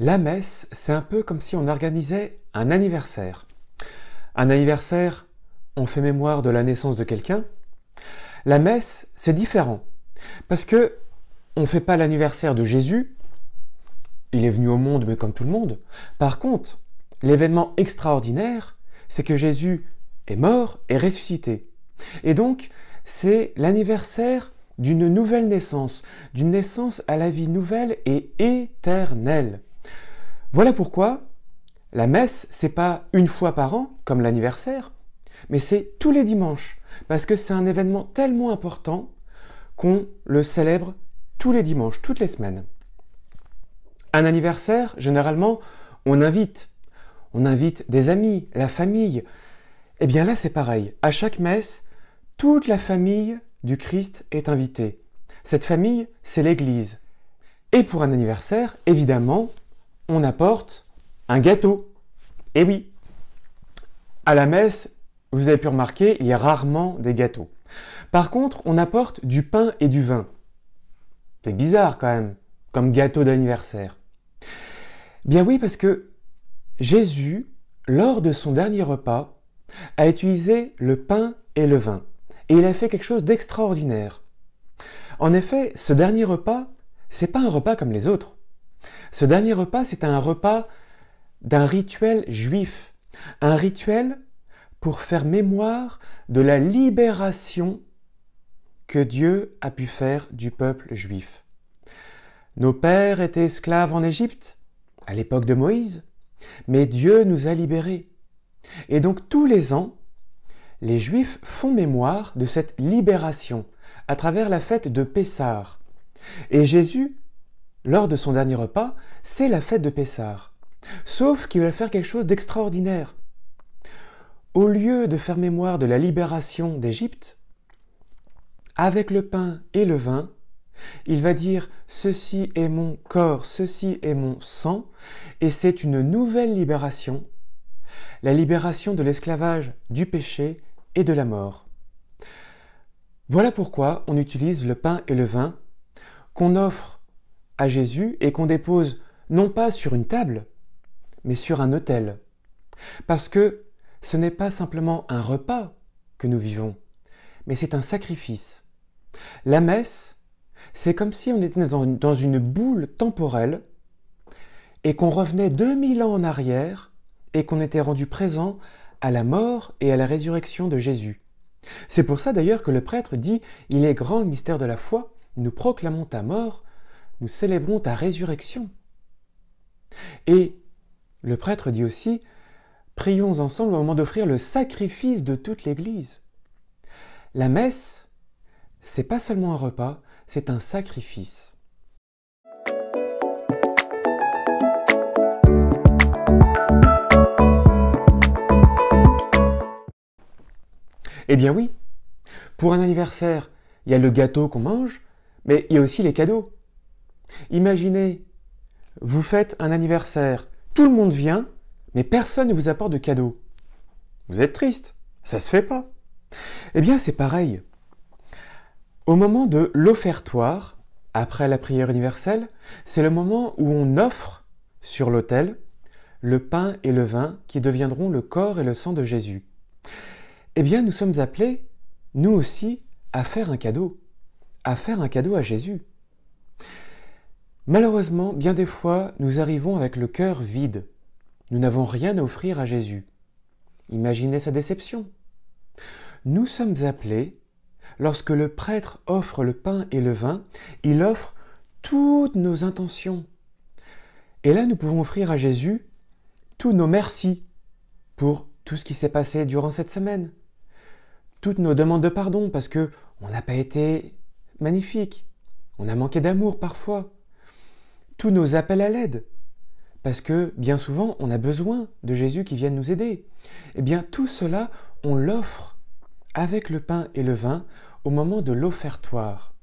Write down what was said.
La messe, c'est un peu comme si on organisait un anniversaire. Un anniversaire, on fait mémoire de la naissance de quelqu'un. La messe, c'est différent. Parce que on ne fait pas l'anniversaire de Jésus. Il est venu au monde, mais comme tout le monde. Par contre, l'événement extraordinaire, c'est que Jésus est mort et ressuscité. Et donc, c'est l'anniversaire d'une nouvelle naissance, d'une naissance à la vie nouvelle et éternelle. Voilà pourquoi la messe, c'est pas une fois par an, comme l'anniversaire, mais c'est tous les dimanches, parce que c'est un événement tellement important qu'on le célèbre tous les dimanches, toutes les semaines. Un anniversaire, généralement, on invite. On invite des amis, la famille. Eh bien là, c'est pareil. À chaque messe, toute la famille du Christ est invitée. Cette famille, c'est l'Église. Et pour un anniversaire, évidemment, on apporte un gâteau. Eh oui, à la messe, vous avez pu remarquer, il y a rarement des gâteaux. Par contre, on apporte du pain et du vin. C'est bizarre quand même, comme gâteau d'anniversaire. Eh bien oui, parce que Jésus, lors de son dernier repas, a utilisé le pain et le vin. Et il a fait quelque chose d'extraordinaire. En effet, ce dernier repas, c'est pas un repas comme les autres. Ce dernier repas, c'est un repas d'un rituel juif, un rituel pour faire mémoire de la libération que Dieu a pu faire du peuple juif. Nos pères étaient esclaves en Égypte, à l'époque de Moïse, mais Dieu nous a libérés. Et donc tous les ans, les Juifs font mémoire de cette libération à travers la fête de Pessah. Et Jésus lors de son dernier repas, c'est la fête de Pessard. Sauf qu'il va faire quelque chose d'extraordinaire. Au lieu de faire mémoire de la libération d'Égypte, avec le pain et le vin, il va dire Ceci est mon corps, ceci est mon sang, et c'est une nouvelle libération, la libération de l'esclavage, du péché et de la mort. Voilà pourquoi on utilise le pain et le vin qu'on offre à Jésus et qu'on dépose non pas sur une table, mais sur un autel. Parce que ce n'est pas simplement un repas que nous vivons, mais c'est un sacrifice. La messe, c'est comme si on était dans une boule temporelle et qu'on revenait 2000 ans en arrière et qu'on était rendu présent à la mort et à la résurrection de Jésus. C'est pour ça d'ailleurs que le prêtre dit Il est grand mystère de la foi, nous proclamons ta mort nous célébrons ta résurrection. Et le prêtre dit aussi, prions ensemble au moment d'offrir le sacrifice de toute l'Église. La messe, c'est pas seulement un repas, c'est un sacrifice. Eh bien oui, pour un anniversaire, il y a le gâteau qu'on mange, mais il y a aussi les cadeaux. Imaginez, vous faites un anniversaire, tout le monde vient, mais personne ne vous apporte de cadeau. Vous êtes triste, ça se fait pas. Eh bien, c'est pareil. Au moment de l'offertoire, après la prière universelle, c'est le moment où on offre sur l'autel le pain et le vin qui deviendront le corps et le sang de Jésus. Eh bien, nous sommes appelés, nous aussi, à faire un cadeau, à faire un cadeau à Jésus. Malheureusement, bien des fois, nous arrivons avec le cœur vide. Nous n'avons rien à offrir à Jésus. Imaginez sa déception. Nous sommes appelés, lorsque le prêtre offre le pain et le vin, il offre toutes nos intentions. Et là, nous pouvons offrir à Jésus tous nos merci pour tout ce qui s'est passé durant cette semaine. Toutes nos demandes de pardon parce que on n'a pas été magnifique. On a manqué d'amour parfois tous nos appels à l'aide. Parce que bien souvent, on a besoin de Jésus qui vient nous aider. Eh bien, tout cela, on l'offre avec le pain et le vin au moment de l'offertoire.